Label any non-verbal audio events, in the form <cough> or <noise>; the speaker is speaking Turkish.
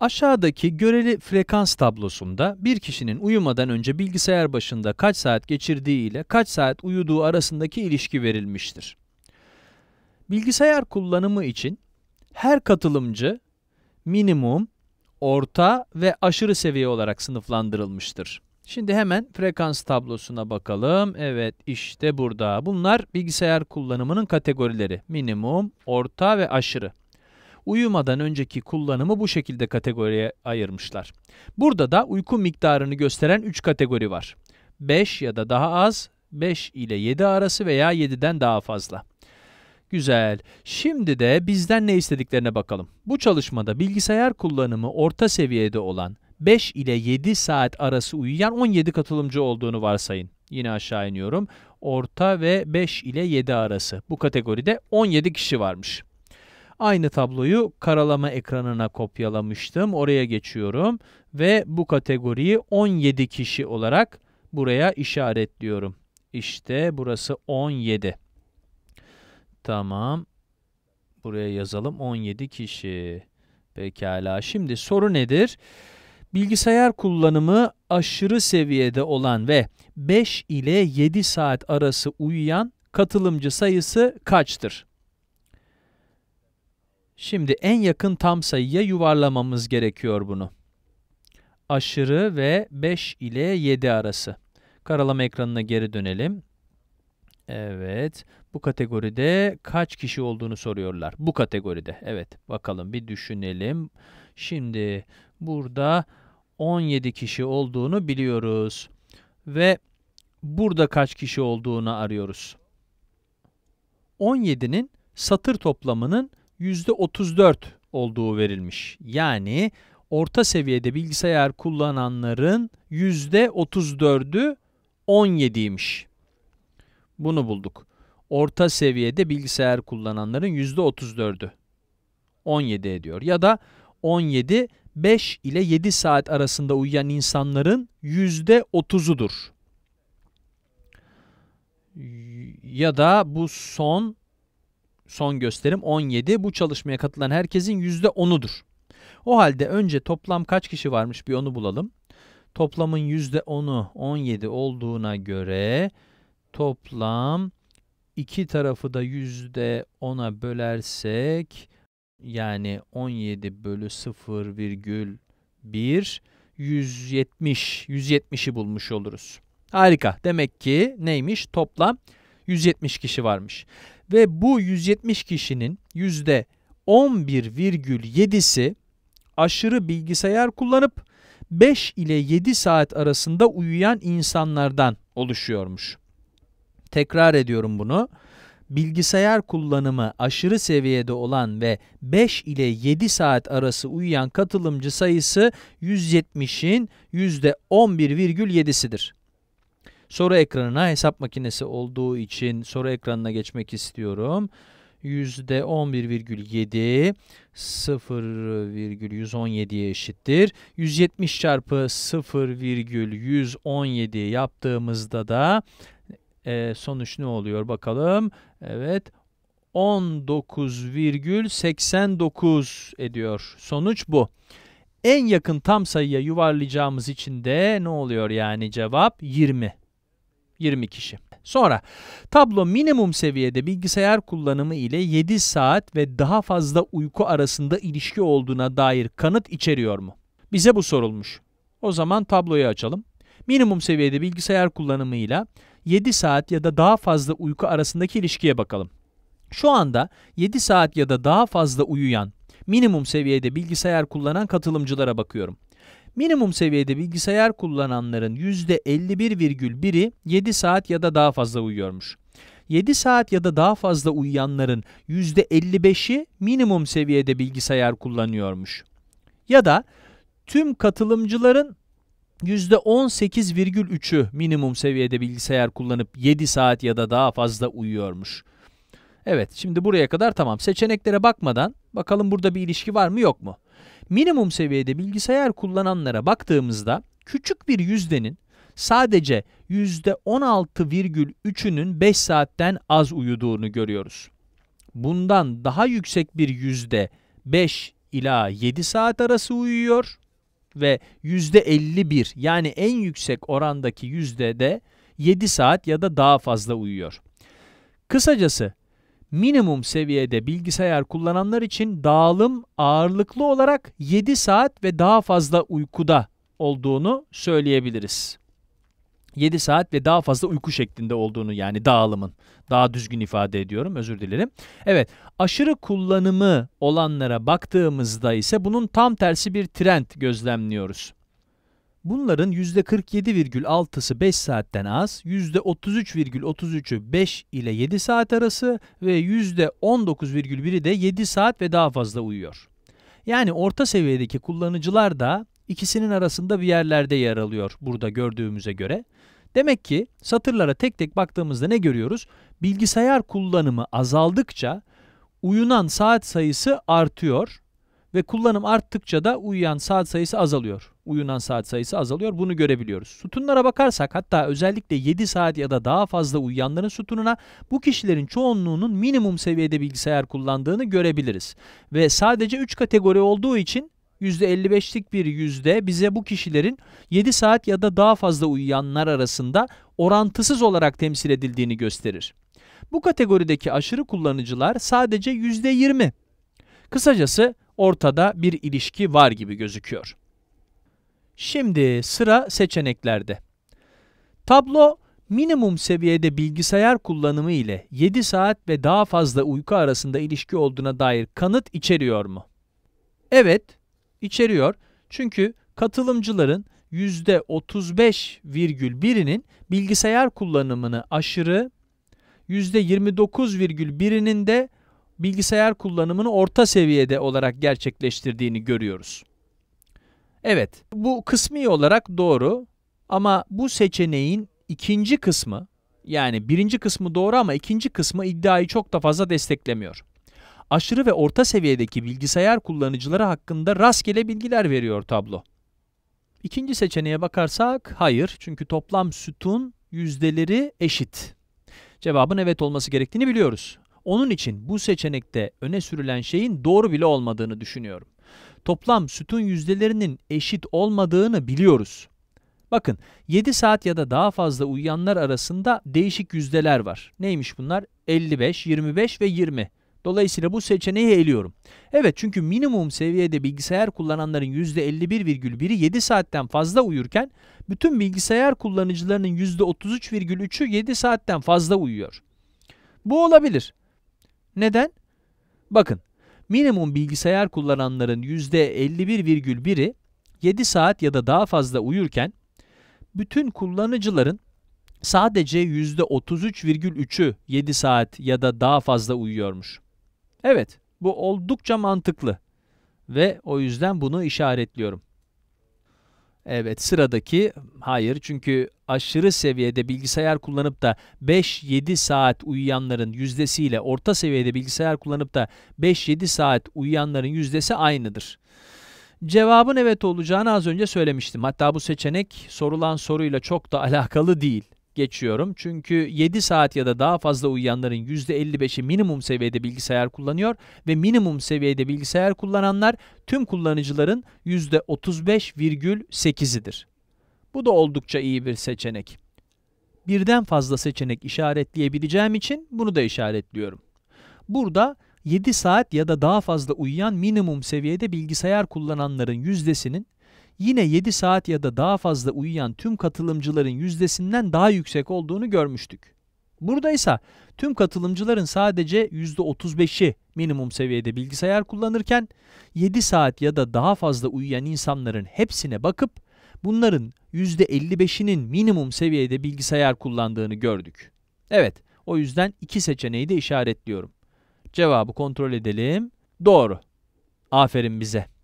Aşağıdaki göreli frekans tablosunda bir kişinin uyumadan önce bilgisayar başında kaç saat geçirdiği ile kaç saat uyuduğu arasındaki ilişki verilmiştir. Bilgisayar kullanımı için her katılımcı minimum, orta ve aşırı seviye olarak sınıflandırılmıştır. Şimdi hemen frekans tablosuna bakalım. Evet işte burada. Bunlar bilgisayar kullanımının kategorileri. Minimum, orta ve aşırı uyumadan önceki kullanımı bu şekilde kategoriye ayırmışlar. Burada da uyku miktarını gösteren 3 kategori var. 5 ya da daha az, 5 ile 7 arası veya 7'den daha fazla. Güzel. Şimdi de bizden ne istediklerine bakalım. Bu çalışmada bilgisayar kullanımı orta seviyede olan 5 ile 7 saat arası uyuyan 17 katılımcı olduğunu varsayın. Yine aşağı iniyorum. Orta ve 5 ile 7 arası. Bu kategoride 17 kişi varmış. Aynı tabloyu karalama ekranına kopyalamıştım. Oraya geçiyorum ve bu kategoriyi 17 kişi olarak buraya işaretliyorum. İşte burası 17. Tamam. Buraya yazalım 17 kişi. Pekala. Şimdi soru nedir? Bilgisayar kullanımı aşırı seviyede olan ve 5 ile 7 saat arası uyuyan katılımcı sayısı kaçtır? Şimdi en yakın tam sayıya yuvarlamamız gerekiyor bunu. Aşırı ve 5 ile 7 arası. Karalama ekranına geri dönelim. Evet. Bu kategoride kaç kişi olduğunu soruyorlar. Bu kategoride. Evet. Bakalım bir düşünelim. Şimdi burada 17 kişi olduğunu biliyoruz. Ve burada kaç kişi olduğunu arıyoruz. 17'nin satır toplamının %34 olduğu verilmiş. Yani orta seviyede bilgisayar kullananların %34'ü 17'ymiş. Bunu bulduk. Orta seviyede bilgisayar kullananların %34'ü 17 ediyor. Ya da 17 5 ile 7 saat arasında uyuyan insanların %30'udur. Ya da bu son son gösterim 17. Bu çalışmaya katılan herkesin %10'udur. O halde önce toplam kaç kişi varmış bir onu bulalım. Toplamın %10'u 17 olduğuna göre toplam iki tarafı da %10'a bölersek yani 17 bölü 0,1 170 170'i bulmuş oluruz. Harika. Demek ki neymiş? Toplam 170 kişi varmış. Ve bu 170 kişinin %11,7'si aşırı bilgisayar kullanıp 5 ile 7 saat arasında uyuyan insanlardan oluşuyormuş. Tekrar ediyorum bunu. Bilgisayar kullanımı aşırı seviyede olan ve 5 ile 7 saat arası uyuyan katılımcı sayısı 170'in %11,7'sidir. Soru ekranına hesap makinesi olduğu için soru ekranına geçmek istiyorum. %11,7 0,117'ye eşittir. 170 çarpı 0,117 yaptığımızda da e, sonuç ne oluyor bakalım. Evet 19,89 ediyor. Sonuç bu. En yakın tam sayıya yuvarlayacağımız için de ne oluyor yani cevap 20. 20 kişi. Sonra tablo minimum seviyede bilgisayar kullanımı ile 7 saat ve daha fazla uyku arasında ilişki olduğuna dair kanıt içeriyor mu? Bize bu sorulmuş. O zaman tabloyu açalım. Minimum seviyede bilgisayar kullanımı ile 7 saat ya da daha fazla uyku arasındaki ilişkiye bakalım. Şu anda 7 saat ya da daha fazla uyuyan, minimum seviyede bilgisayar kullanan katılımcılara bakıyorum. Minimum seviyede bilgisayar kullananların %51,1'i 7 saat ya da daha fazla uyuyormuş. 7 saat ya da daha fazla uyuyanların %55'i minimum seviyede bilgisayar kullanıyormuş. Ya da tüm katılımcıların %18,3'ü minimum seviyede bilgisayar kullanıp 7 saat ya da daha fazla uyuyormuş. Evet, şimdi buraya kadar tamam. Seçeneklere bakmadan bakalım burada bir ilişki var mı yok mu? minimum seviyede bilgisayar kullananlara baktığımızda küçük bir yüzdenin sadece %16,3'ünün 5 saatten az uyuduğunu görüyoruz. Bundan daha yüksek bir yüzde 5 ila 7 saat arası uyuyor ve yüzde %51 yani en yüksek orandaki yüzde de 7 saat ya da daha fazla uyuyor. Kısacası minimum seviyede bilgisayar kullananlar için dağılım ağırlıklı olarak 7 saat ve daha fazla uykuda olduğunu söyleyebiliriz. 7 saat ve daha fazla uyku şeklinde olduğunu yani dağılımın. Daha düzgün ifade ediyorum özür dilerim. Evet aşırı kullanımı olanlara baktığımızda ise bunun tam tersi bir trend gözlemliyoruz. Bunların %47,6'sı 5 saatten az, %33,33'ü 5 ile 7 saat arası ve %19,1'i de 7 saat ve daha fazla uyuyor. Yani orta seviyedeki kullanıcılar da ikisinin arasında bir yerlerde yer alıyor burada gördüğümüze göre. Demek ki satırlara tek tek baktığımızda ne görüyoruz? Bilgisayar kullanımı azaldıkça uyunan saat sayısı artıyor ve kullanım arttıkça da uyuyan saat sayısı azalıyor. Uyunan saat sayısı azalıyor. Bunu görebiliyoruz. Sütunlara bakarsak hatta özellikle 7 saat ya da daha fazla uyuyanların sütununa bu kişilerin çoğunluğunun minimum seviyede bilgisayar kullandığını görebiliriz. Ve sadece 3 kategori olduğu için %55'lik bir yüzde bize bu kişilerin 7 saat ya da daha fazla uyuyanlar arasında orantısız olarak temsil edildiğini gösterir. Bu kategorideki aşırı kullanıcılar sadece %20. Kısacası ortada bir ilişki var gibi gözüküyor. Şimdi sıra seçeneklerde. Tablo minimum seviyede bilgisayar kullanımı ile 7 saat ve daha fazla uyku arasında ilişki olduğuna dair kanıt içeriyor mu? Evet, içeriyor. Çünkü katılımcıların %35,1'inin bilgisayar kullanımını aşırı, %29,1'inin de bilgisayar kullanımını orta seviyede olarak gerçekleştirdiğini görüyoruz. Evet, bu kısmi olarak doğru ama bu seçeneğin ikinci kısmı, yani birinci kısmı doğru ama ikinci kısmı iddiayı çok da fazla desteklemiyor. Aşırı ve orta seviyedeki bilgisayar kullanıcıları hakkında rastgele bilgiler veriyor tablo. İkinci seçeneğe bakarsak hayır çünkü toplam sütun yüzdeleri eşit. Cevabın evet olması gerektiğini biliyoruz. Onun için bu seçenekte öne sürülen şeyin doğru bile olmadığını düşünüyorum. Toplam sütun yüzdelerinin eşit olmadığını biliyoruz. Bakın 7 saat ya da daha fazla uyuyanlar arasında değişik yüzdeler var. Neymiş bunlar? 55, 25 ve 20. Dolayısıyla bu seçeneği eliyorum. Evet çünkü minimum seviyede bilgisayar kullananların %51,1'i 7 saatten fazla uyurken bütün bilgisayar kullanıcılarının %33,3'ü 7 saatten fazla uyuyor. Bu olabilir. Neden? Bakın minimum bilgisayar kullananların %51,1'i 7 saat ya da daha fazla uyurken bütün kullanıcıların sadece %33,3'ü 7 saat ya da daha fazla uyuyormuş. Evet, bu oldukça mantıklı ve o yüzden bunu işaretliyorum. Evet sıradaki hayır çünkü aşırı seviyede bilgisayar kullanıp da 5-7 saat uyuyanların yüzdesiyle orta seviyede bilgisayar kullanıp da 5-7 saat uyuyanların yüzdesi aynıdır. Cevabın evet olacağını az önce söylemiştim. Hatta bu seçenek sorulan soruyla çok da <laughs> alakalı değil geçiyorum. Çünkü 7 saat ya da daha fazla uyuyanların %55'i minimum seviyede bilgisayar kullanıyor ve minimum seviyede bilgisayar kullananlar tüm kullanıcıların %35,8'idir. Bu da oldukça iyi bir seçenek. Birden fazla seçenek işaretleyebileceğim için bunu da işaretliyorum. Burada 7 saat ya da daha fazla uyuyan minimum seviyede bilgisayar kullananların yüzdesinin yine 7 saat ya da daha fazla uyuyan tüm katılımcıların yüzdesinden daha yüksek olduğunu görmüştük. Burada ise tüm katılımcıların sadece %35'i minimum seviyede bilgisayar kullanırken 7 saat ya da daha fazla uyuyan insanların hepsine bakıp bunların %55'inin minimum seviyede bilgisayar kullandığını gördük. Evet, o yüzden iki seçeneği de işaretliyorum. Cevabı kontrol edelim. Doğru. Aferin bize.